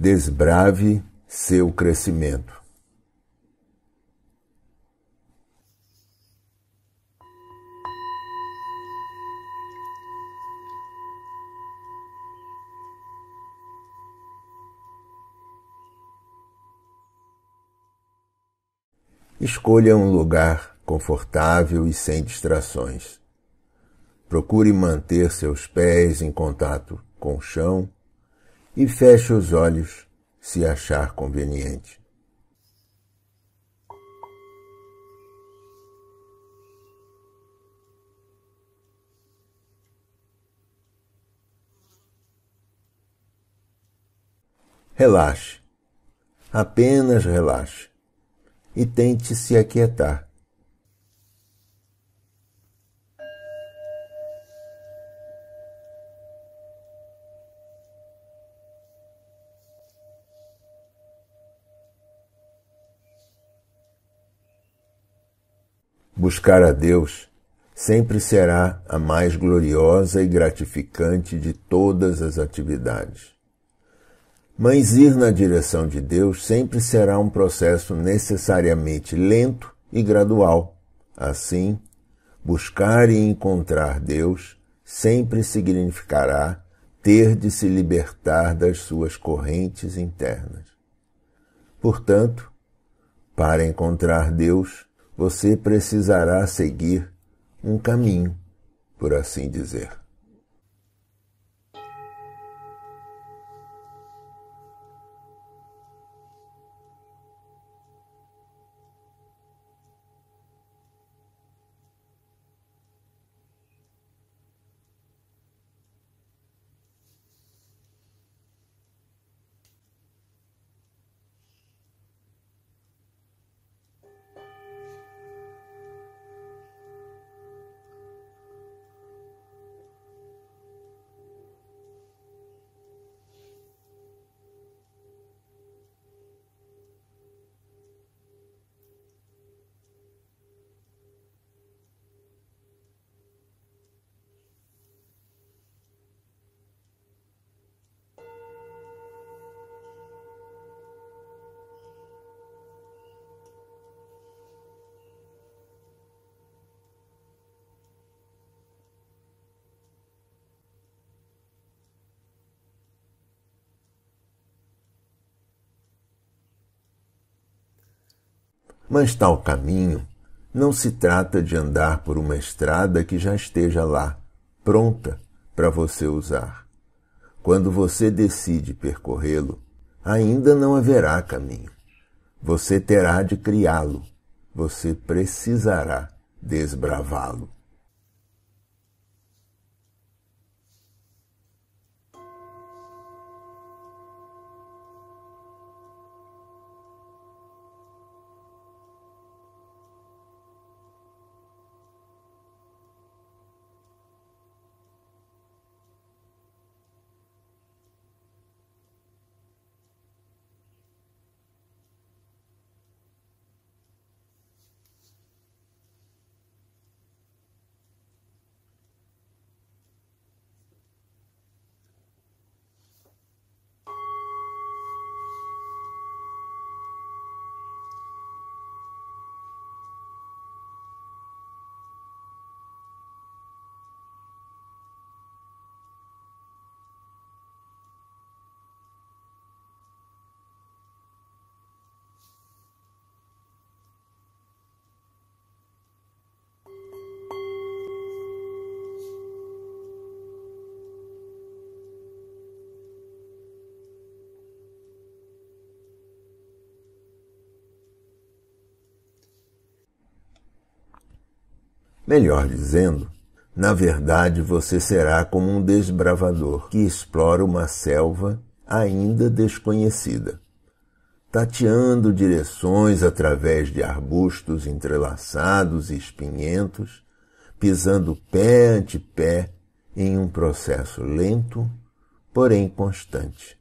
desbrave seu crescimento. Escolha um lugar confortável e sem distrações. Procure manter seus pés em contato com o chão e feche os olhos se achar conveniente. Relaxe, apenas relaxe e tente se aquietar. Buscar a Deus sempre será a mais gloriosa e gratificante de todas as atividades. Mas ir na direção de Deus sempre será um processo necessariamente lento e gradual. Assim, buscar e encontrar Deus sempre significará ter de se libertar das suas correntes internas. Portanto, para encontrar Deus, você precisará seguir um caminho, por assim dizer. Mas tal caminho não se trata de andar por uma estrada que já esteja lá, pronta para você usar. Quando você decide percorrê-lo, ainda não haverá caminho. Você terá de criá-lo. Você precisará desbravá-lo. Melhor dizendo, na verdade você será como um desbravador que explora uma selva ainda desconhecida. Tateando direções através de arbustos entrelaçados e espinhentos, pisando pé ante pé em um processo lento, porém constante.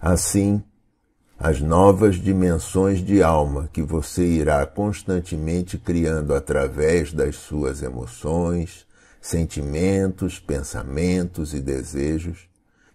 Assim, as novas dimensões de alma que você irá constantemente criando através das suas emoções, sentimentos, pensamentos e desejos,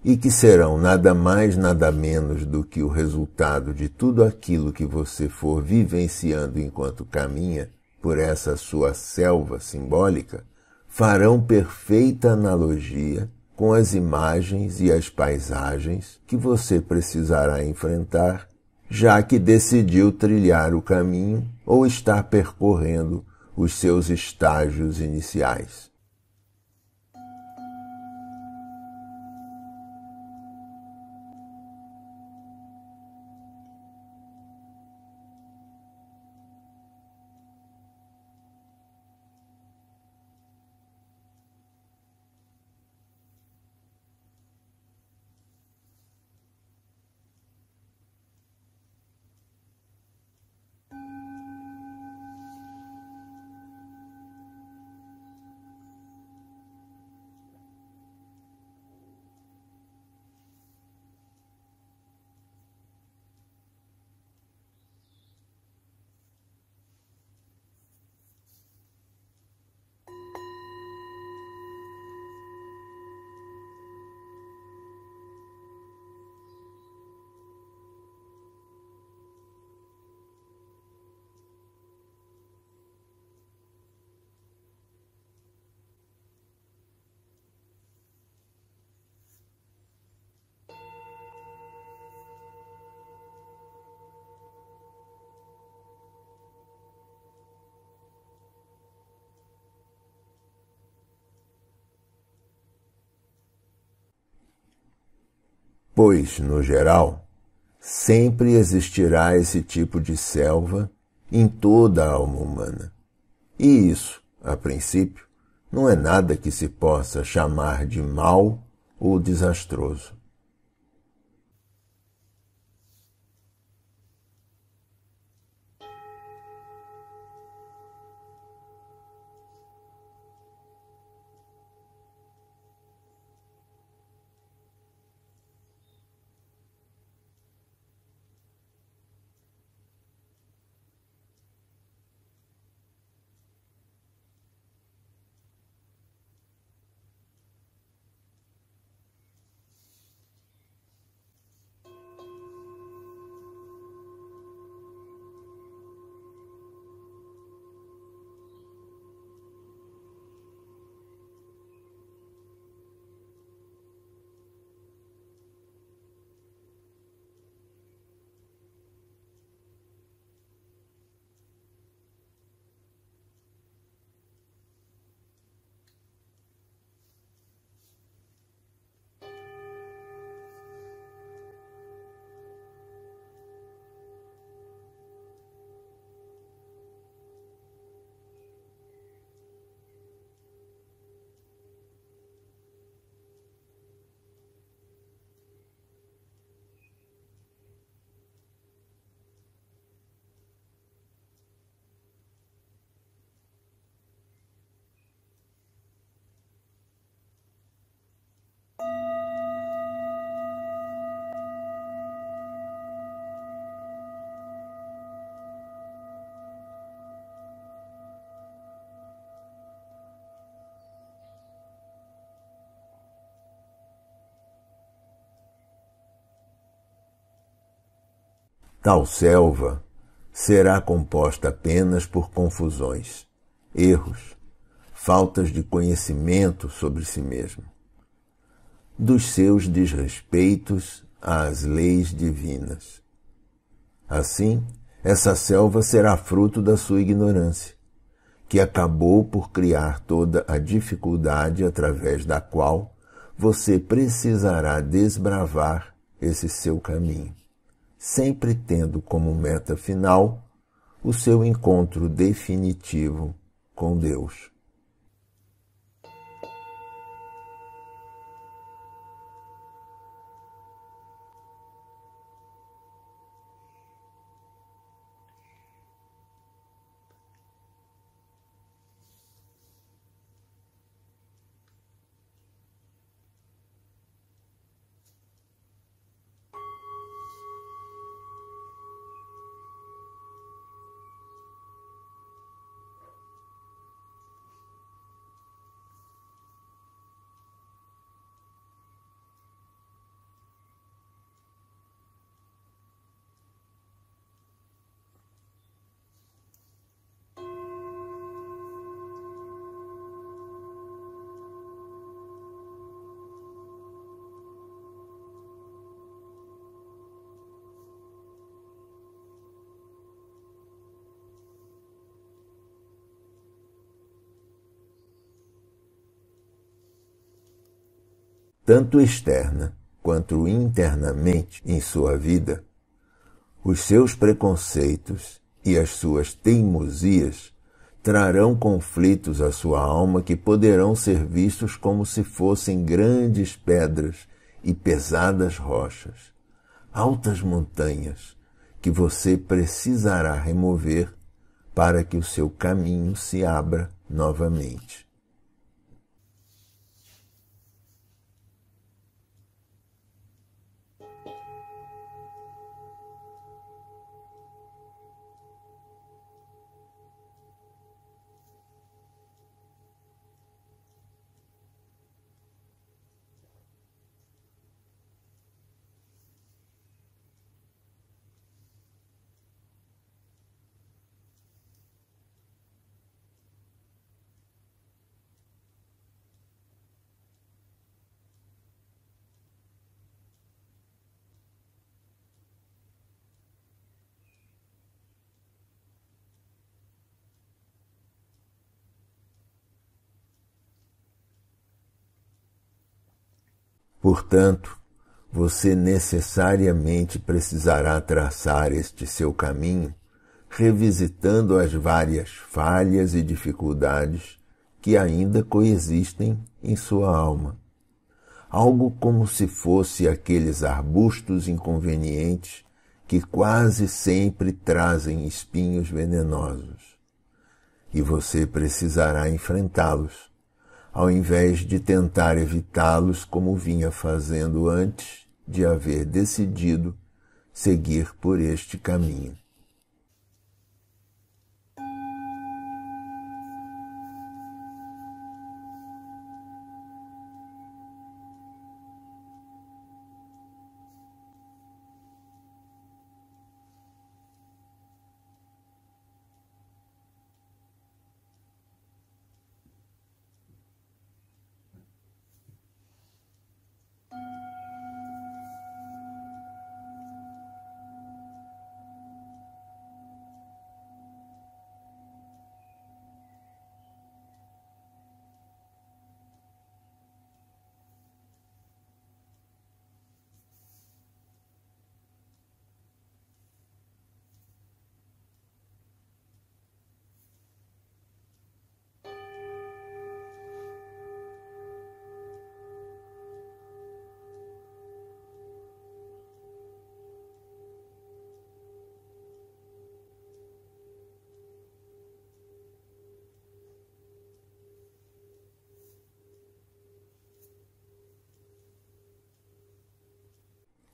e que serão nada mais nada menos do que o resultado de tudo aquilo que você for vivenciando enquanto caminha por essa sua selva simbólica, farão perfeita analogia com as imagens e as paisagens que você precisará enfrentar, já que decidiu trilhar o caminho ou está percorrendo os seus estágios iniciais. pois, no geral, sempre existirá esse tipo de selva em toda a alma humana. E isso, a princípio, não é nada que se possa chamar de mal ou desastroso. Tal selva será composta apenas por confusões, erros, faltas de conhecimento sobre si mesmo, dos seus desrespeitos às leis divinas. Assim, essa selva será fruto da sua ignorância, que acabou por criar toda a dificuldade através da qual você precisará desbravar esse seu caminho sempre tendo como meta final o seu encontro definitivo com Deus. tanto externa quanto internamente em sua vida, os seus preconceitos e as suas teimosias trarão conflitos à sua alma que poderão ser vistos como se fossem grandes pedras e pesadas rochas, altas montanhas que você precisará remover para que o seu caminho se abra novamente. Portanto, você necessariamente precisará traçar este seu caminho, revisitando as várias falhas e dificuldades que ainda coexistem em sua alma. Algo como se fosse aqueles arbustos inconvenientes que quase sempre trazem espinhos venenosos. E você precisará enfrentá-los ao invés de tentar evitá-los como vinha fazendo antes de haver decidido seguir por este caminho.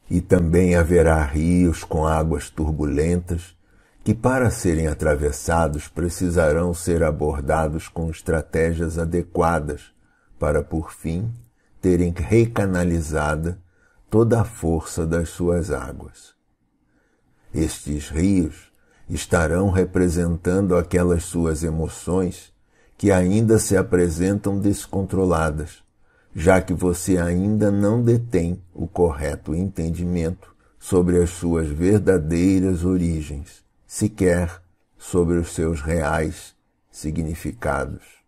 E também haverá rios com águas turbulentas, que para serem atravessados precisarão ser abordados com estratégias adequadas, para por fim terem recanalizada toda a força das suas águas. Estes rios estarão representando aquelas suas emoções que ainda se apresentam descontroladas, já que você ainda não detém o correto entendimento sobre as suas verdadeiras origens, sequer sobre os seus reais significados.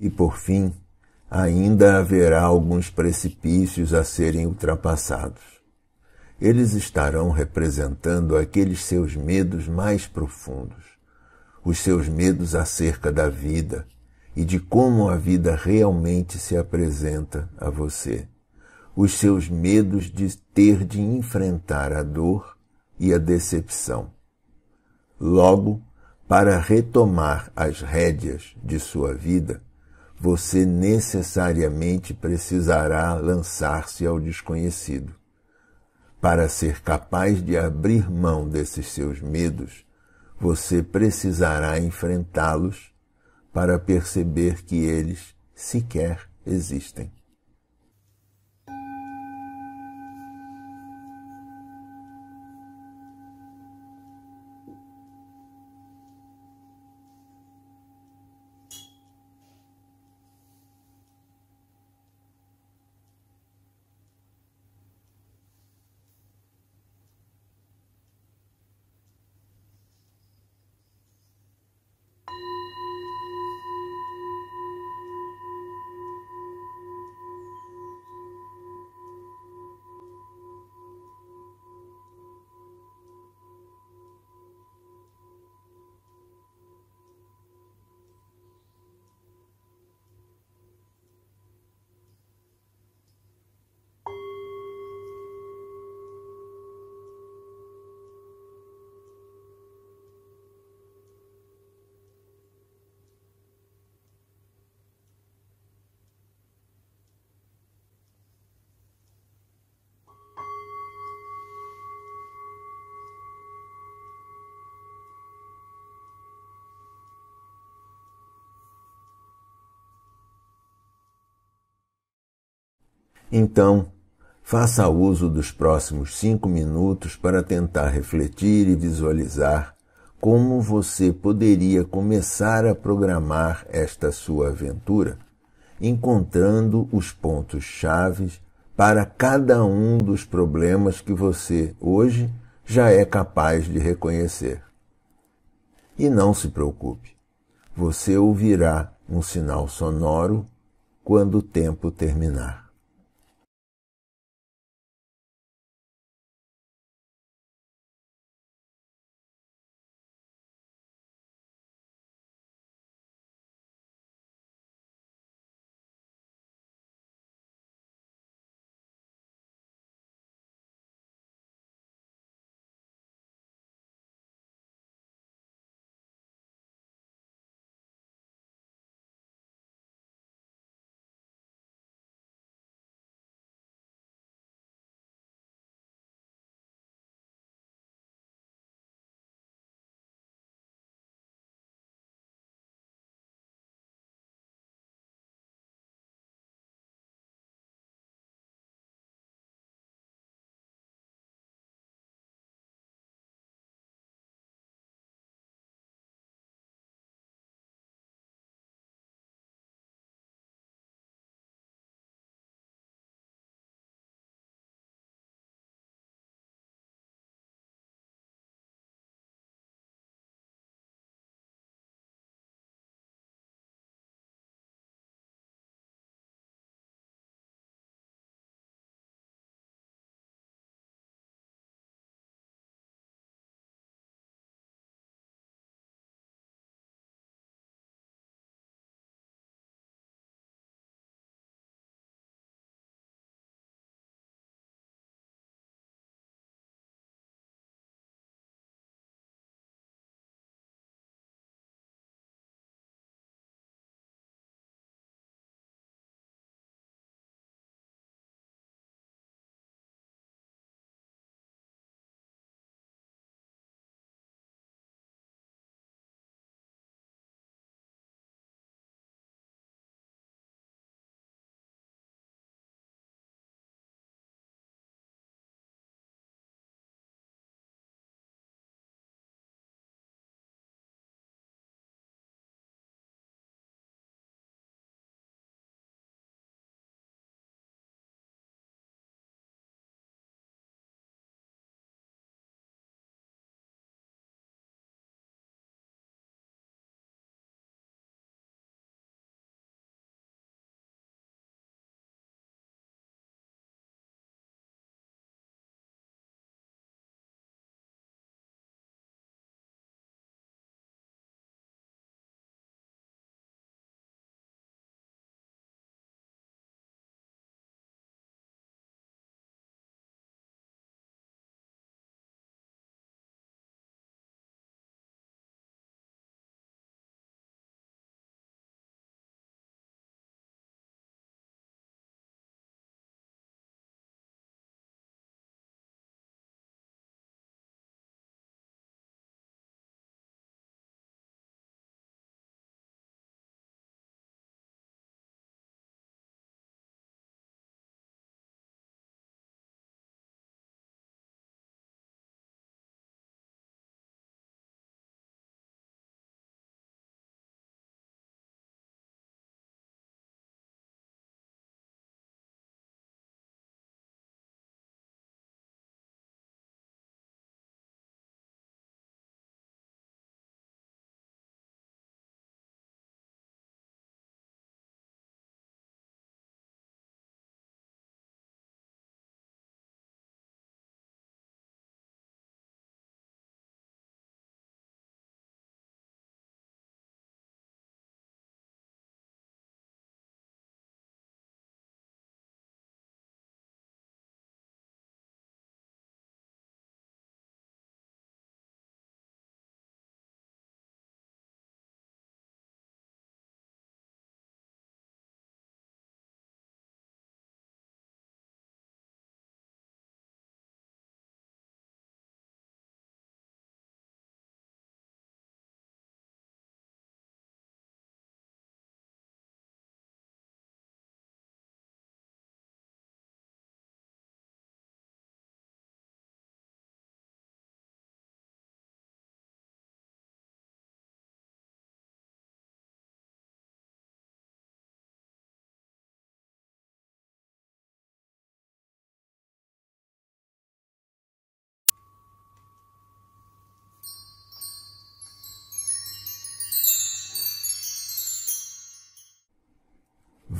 E por fim, ainda haverá alguns precipícios a serem ultrapassados. Eles estarão representando aqueles seus medos mais profundos, os seus medos acerca da vida e de como a vida realmente se apresenta a você, os seus medos de ter de enfrentar a dor e a decepção. Logo, para retomar as rédeas de sua vida, você necessariamente precisará lançar-se ao desconhecido. Para ser capaz de abrir mão desses seus medos, você precisará enfrentá-los para perceber que eles sequer existem. Então, faça uso dos próximos cinco minutos para tentar refletir e visualizar como você poderia começar a programar esta sua aventura, encontrando os pontos chave para cada um dos problemas que você hoje já é capaz de reconhecer. E não se preocupe, você ouvirá um sinal sonoro quando o tempo terminar.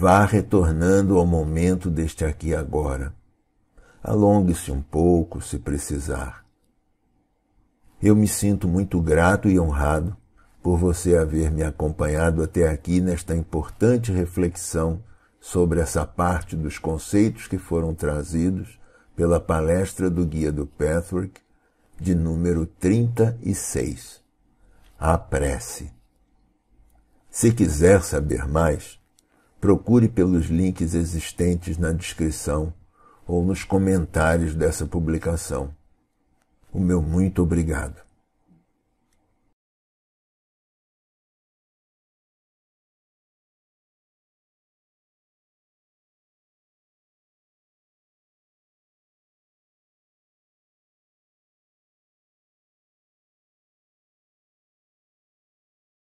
Vá retornando ao momento deste aqui agora. Alongue-se um pouco, se precisar. Eu me sinto muito grato e honrado por você haver me acompanhado até aqui nesta importante reflexão sobre essa parte dos conceitos que foram trazidos pela palestra do Guia do Pathwork, de número 36. A prece. Se quiser saber mais, procure pelos links existentes na descrição ou nos comentários dessa publicação. O meu muito obrigado.